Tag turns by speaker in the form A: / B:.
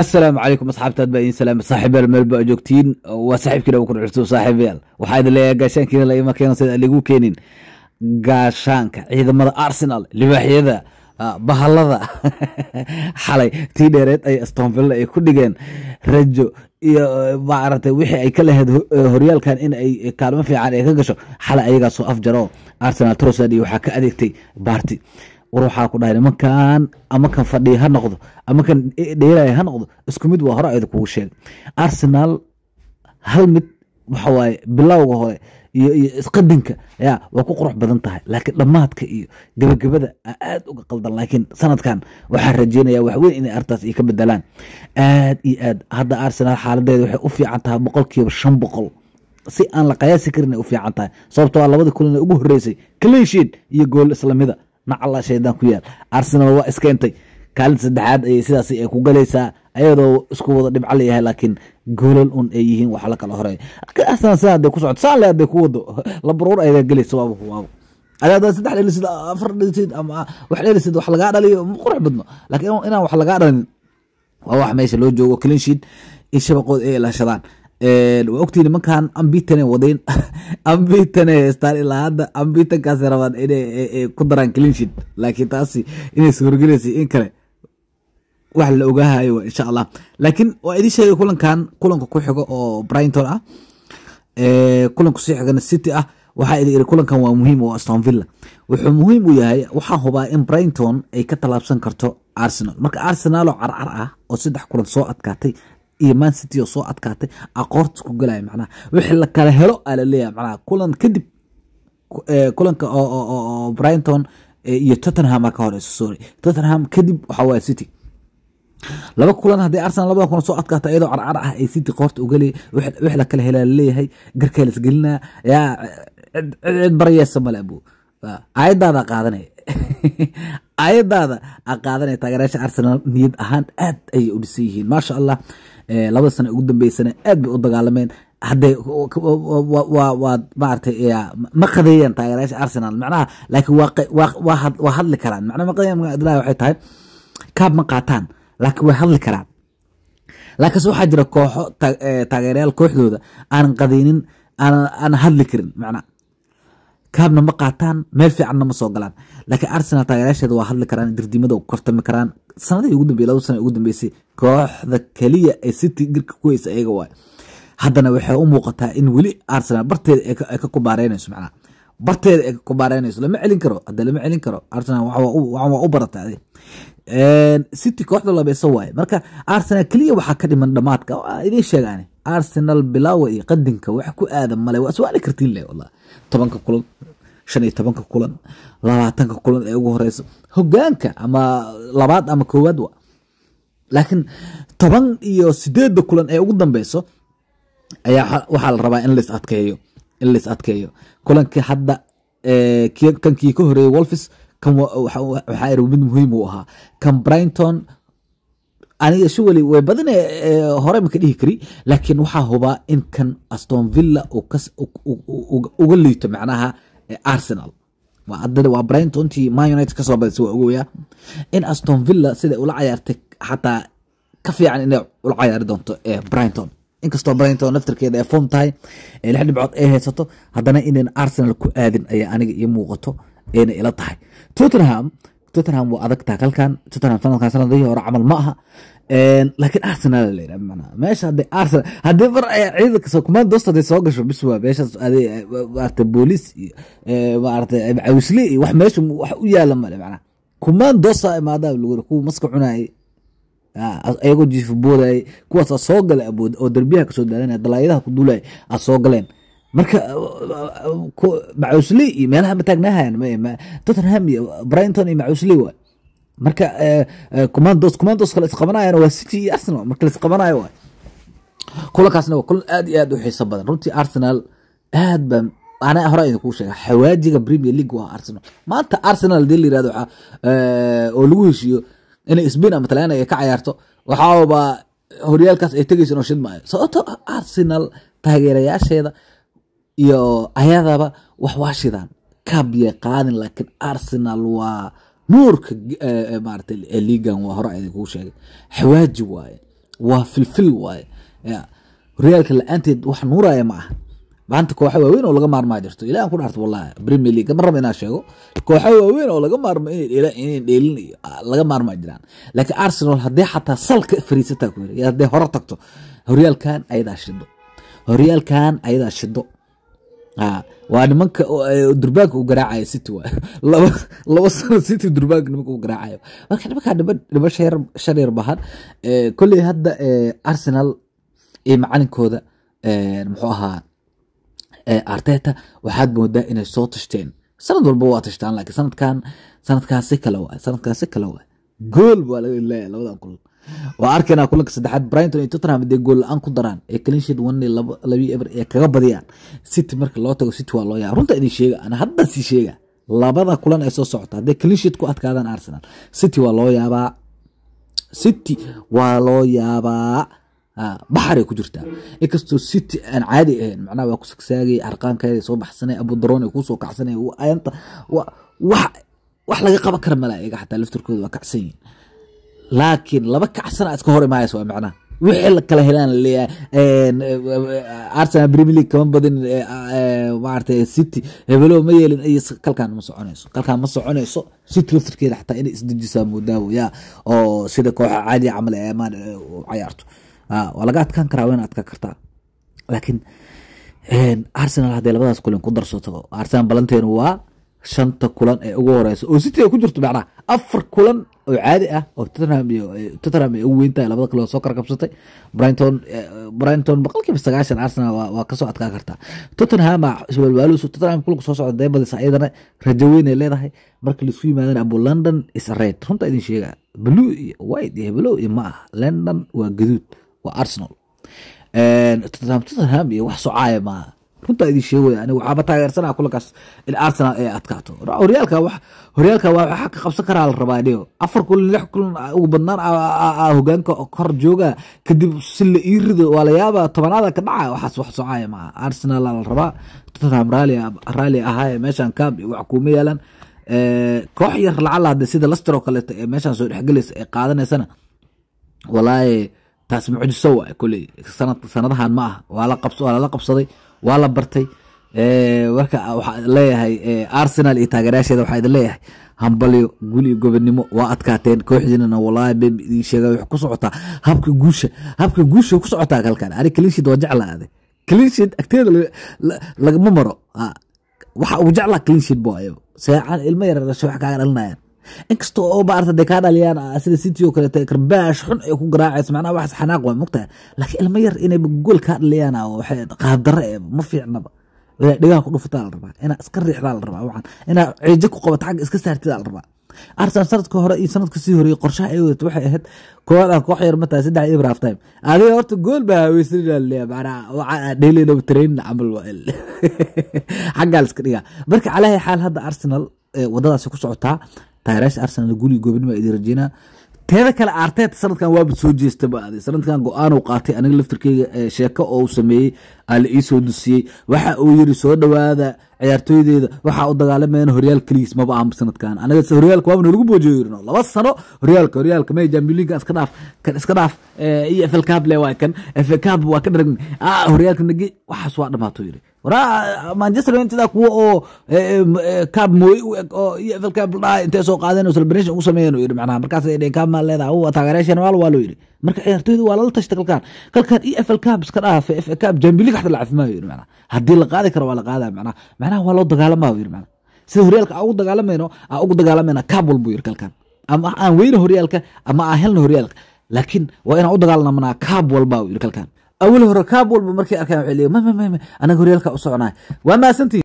A: asalaamu calaykum asxaabta baa idin salaamay saaxiibayaal meel ba joogtiin waa saaxiibkiina ku kudhexjirto saaxiibayaal waxaa idin leeyahay gaashaankiina la ima keena sida aan lagu keenin gaashaanka ciidamada arsenal libaaxyada ah, bahalada xalay tii dheereed ay astonvilla ay ku dhigeen rajo iyo eh, maaragtay wixii ay ka lahayd eh, horyaalkan in ay eh, kaalmo fiican ay ka gasho xalay ayagaa soo afjaroo arsenal trosad iyo waxaa ka adeegtay baarti war waxaa ku dhahay nimankan ama kan fadhiya ha noqdo ama kan dheelaya ha noqdo isku mid waa hore ayda kugu sheeg arsenal hal mid waxa bilowga hore iyo iyo isqadinka ya waa ku qurux badan tahay laakiin dhammaadka iyo gebagabada aad uga qaldan laakiin sanadkan waxaa rajeynaya wax inay artaas iyo ka bedelaan aad iyo aad hadda arsenal xaaladeeda waxay u fiican tahay boqol shan boqol si aan la qayaasi karin ay u fiican tahay sababtoo a ah labadii kulinee ugu horreysay kalinshiid iyo gool islamida nacala shaydaan ku yaal arsenal waa iska intay kaalinta saddexaad ayay sidaas ay ku galaysaa ayadoo isku wada dhibca leeyahay laakiin goolal un ay yihiin waxa la kala horeeya arsenal sidaa haday ku socoto saale haday ku wado labaruur ayada gelaysa waabo waabo adaada saddex dhelisid afar dhelisid ama wax dhelisid wax lagaa dhaliyo qurux badno laakiin inaan wax lagaa dhalin waa wax meesha loo joogo clean sheet in shabaqooda ay ilaashadaan waa ogtiin nimankan ambitane wadayn ambitane heystaan ilaa hadda ambitankaas rabaan inay ku daraan clinshid laakiin taasi inay suurogelaysay in kale wax la ogaahayo insha allah laakiin waa idin sheegay kulankan kulanka ku xigo oo brinton ah kulanka sii xigana city ah waxaa idin iri kulankan waa muhiim oo ah aston villa wuxuu muhiim u yahay waxaa hubaa in brinton ay ka tallaabsan karto arsenal marka arsenal oo carcar ah oo saddex kulan soo adkaatay iyo mancity oo soo adkaatay aqoorta ku galaya macnaha wixii la kala helo aa laleeyaha macnaha kulan kadib kulanka oo iyo tottenham ka horeyso sorry tottenham kadib waxaa city laba kulan haddii arsenal labada kulan soo adkaata iyadoo carcar ah ay city qoorta ugalay wix la kala helaa laleeyahay garkaa lasgelinaa yaa cid baryeesa male ayadaada qaadanaya ayadaada a taageerayaasha arsenal niyad ahaan aad ayay u dhisan yihiin maasha allah labada sana ugu dambeysana aad bay u dagaalameen hadday waad maaragtay ma qadeeyaan taageerayaasha arsenal macnaha laakiin waa hadli karaan macnaha ma waxay tahay kaab ma qaataan laakiin way hadli karaan laakiinse waxaa jira kooxo taageerayaal kooxdooda aanan qadeynin aanan hadli karin macnaha kaabna ma qaataan meel fiicanna ma soo galaan laakiin arsenal taageerayaasheeda waa hadli karaan dirdiimada ku kartami karaan sanadihii ugu dambeye laba sana ugu dambeysay kooxda keliya ee city girka ku heysa ayaga waay haddana waxay u muuqataa in weli arsenal barteeda ay ka kubaareynayso macnaha barteeda ay ka kubaareynayso lama celin karo hadda lama celin karo arsenal waxan waa u barata adi city kooxda labeysa waaye marka arsenal keliya waxaa ka dhiman dhamaadka idiin sheegaane arsenal bilaawa iyo qadinka wax ku aadan male waa iswaali kartiin leh wallah tobanka kulan shan iyo tobanka kulan labaatanka kulan ee ugu horeyso hogaanka ama labaad ama koowaad wa laakiin toban iyo sideedda kulan ee ugu dambeyso ayaa waxaa la rabaa in las adkeeyo in las adkeeyo kulankii hadda kankii ka horeeyey wolfis kan waxaa mid muhiim u ahaa kan brington aniga shuwali way badan eh, eh, hore maka dhihi kari laakiin waxaa hubaa in kan aston villa uga liito macnaha eh, arsenal waa brintontii man united kasoo badaysa waa ogoya in aston villa siday ula cayaartay xataa ka fiican inay ula cayaari doonto brinton inkastoo brinton naftarkeeda ay foom tahay lix dhibcood ay haysato haddana inayn arsenal ku aadin ayaa aniga ii muuqato ayna ila tahay tottenham tottenham waa adag taakalkan tottenham finalkan sanadihii hore camal ma aha laakiin arsenal la yidhaha macnaha meesha hadday arsenal haddii mar ciidanka soo commandost hadday soo gasho bis waa meeshaas aday eh, maarata booliis iyo maarata eh, eh, cawisle iyo wax meesha wax u yaala male macnaha commandosta imaadaa lagu kuwa maska cunayay ah, ayagoo jiifa boodayay kuwaas soo gala awood oo derbiyaha kasoo daadanaya dalaayadaha ku duulaya aa soo galeen marka macuusli iyo meelaha ma taagnahan tottenham iyo brighton iyo macuusli waay marka eh, eh, commandos commandoska la isqabanayana waa city iyo arsenal marka la waay kulankaasna waa kulan aad iyo aad u xiiso badan runtii arsenal aad baa anaa hore idinkuu sheega xawaajiga premier league waa arsenal maanta arsenal hadii la yirahdo eh, oo lagu heshiiyo inay spain ama talyaani ay ka cayaarto waxaaba horyaalkaas ay tegaysan oo shid maayo sababto ah arsenal taageerayaasheeda iyo ayadaba wax waa shidaan kaabya qaadin laakiin arsenal waa nuurka e, e, maarata e, ligan waa hore aan idinkugu sheegay xawaaji waaye waa filfil waaye horyaalka la-aanteed wax nuuraya ma aha maanta kooxa waaweyn oo laga maarmaa jirto ilahan ku dhaarto wallahi premier league ma raba inaan sheego kooxa waaweyn oo laga maarmo inay dheelin ah, laga maarmaa jiraan laakiin arsenal haddee xataa salka fariisataa ku yiri haddee hore tagto horyaalkan ayadaa shido horyaalkan ayadaa shido Ah, waa nimanka durbaanka u garaacayo city waay laba sano city durbaanka nimanka u garaacayo marka nimankaa niman shan yar bahan eh, kolley hadda eh, arsenal iyo macalinkooda eh, muxuu ahaa arteta waxaad moodaa inay soo tashteen sanad walba waa tashtaan laakiin sanadkan si kale waay si kale waay gool baa laga leeyahay labadan kulan waa arkaynaa ah kulanka saddexaad brinton iyo tottenham hadday gool la-aan ku daraan ee cleansheed wanne labiyo eber ee kaga badiyaan city marka loo tago city waa loo yaaba runta idin sheega ana hadda sii sheega labada kulan ee soo socota hadday cleansheed ku adkaadaan arsenal city waa loo yaabaa city waa loo yaabaa baxaray ku jirtaa inkastoo city aan caadi ahayn macnaha waa ku sagsaagaya arqaankeeda soo baxsanay abudaroon ay kusoo kacsanay wax laga qaban kara malaa iga xataa laftirkooda waa kacsan yihin laakiin laba kacsana iska hor imaaysa waa macnaha wixii la kala helaan arsenal premier league kama badin maarata city hebelo ma yeelin iyo kalkan ma soconayso kalkan ma soconayso city laftirkeeda xataa inay isdejisaa moodaawo yaa oo sida kooxa caadiya camal ee maan cayaarto waa laga adkaan karaa wayna adkaan kartaa laakiin arsenal hadday labadaas kulan ku darsato arsenal balanteenu waa shanta kulan ee ugu horeysa oo city ay ku jirto macnaha afar kulan oo caadi ah oo tottenham eh, ay ugu weyntahay labada kliboo soo karkabsatay brighton eh, brighton boqolkiiba sagaashan arsenal waa kasoo adkaa kartaa tottenham ah, iswalwaalus tottenham kulka soo socda debadis ayadana rajo weyn ay leedahay marka laisku yimaadana abu london is red runta idin sheega blue iyo white iyo blow iyo ma ah london waa gaduud waa arsenal tottenham iyo wax socaaya maaha runtaa idin sheegaya anigu waxaaba taageersanaha kulankaas in arsenal ay adkaato horyaalka horyaalka waa xaqa qabsan karaa la rabaa dhiyo afar kulan lix kulan ugu badnaan hogaanka kor jooga kadib si la ii rido waa la yaaba tobanaada ka dhaca waxaas wax socaya maa arsenal la rabaa tottenham raali ahaa meeshan kaab wax kuma yeelan koox yar lacala hadde sida laster oo ee meeshan soo dhexgelaysa ee qaadanaysana walaahi taas mucjiso waa koley sanadahan ma ah waa la qabsaday waa la bartay marka waxaa leeyahay arsenal iyo taageerayaasheeda waxaa idin leeyahay hambalyo guul iyo gobonimo waa adkaateen kooxdiinana wallaahi been idiin sheega wax ku socotaa habka guusha habka guusha ku socotaa halkan ani cleanshid waa jecla ade cleanshid agteeda lagama maro ah, waxa uu jeclaa cleanshid bo ayago seecan ilmo yar dhashay wax kaaga dhalinayaan inkasta oo maarata de dhaliyaan sida city oo kaleete karbaash xun ay ku garaacayso macnaha waxaas xanaaq waa mugtaha laakiin ilmo yar inay gool kaa dhaliyaan waxay qaab darre ma fiicnaba dhigaha ku dhufataa la rabaa inaa iska riixdaa la rabaa waxaan inaa ceejo ku qabato xagga iska saartidaa la rabaa arsenal sanadka hore iyo sanadka sii horeeyey qorshaha ay wadat waxay ahayd kooxda koox yar ma saddex ibra half time adiga horta gool baa haweysanilaliya macnaa waxaa ah dheliynaba train camal xaggaa la iska dhigaa marka calaahi xaal hadda arsenal waddadaasi ku socotaa tayraasha arsenal guli goobnimo idin teeda kale arteet sanadkan waaba soo jeesta bad sanadkan go-aanuu qaatay aniga laftirkeyga sheeko oo uu sameeyey aa la iisoo dusiyey waxa uu yiri soo dhawaada ciyaartooydeyda waxaa u dagaalamayaan horyaal keligiis maba ahmo sanadkan aniga horyaalka waaba nalagu boojiyo yirno laba sano horyaalka horyaalka maya jambiliinka iska dhaaf iska dhaaf iyo efelkaab le waa kan efelkaab waa ka dharagn horyaalka ah, nagi waxaas waa dhamaatuu yiri manchester uniteda kuwo oo kaab mooy efelkabdhaa intee soo qaadeen celebration ugu sameeyeen yidhi manaha markaas ay dheen kaabmaa leedaha taageerayaashan waal waa loo yidhi marka ciyaartooyda waa lala tashta kalkaan kalkaan e f iska dhaaf f kaab jambilig xata lacaf maayo yidhi manaha haddii la qaadi karo waa la qaada manaha manaha waa loo dagaalamayo yidhi manaha sida horyaalka aa ugu dagaalamayno aa ugu dagaalamayna kaab walbu yidhi kalkaan ama aan weyna horyaalka ama aan helna horyaalka laakiin waa inaan u dagaalamnaa kaab walbaa yidhi kalkaan awil hore kaab walba markay arkaan waa mmm anaga horyaalka u soconaa waa maasantii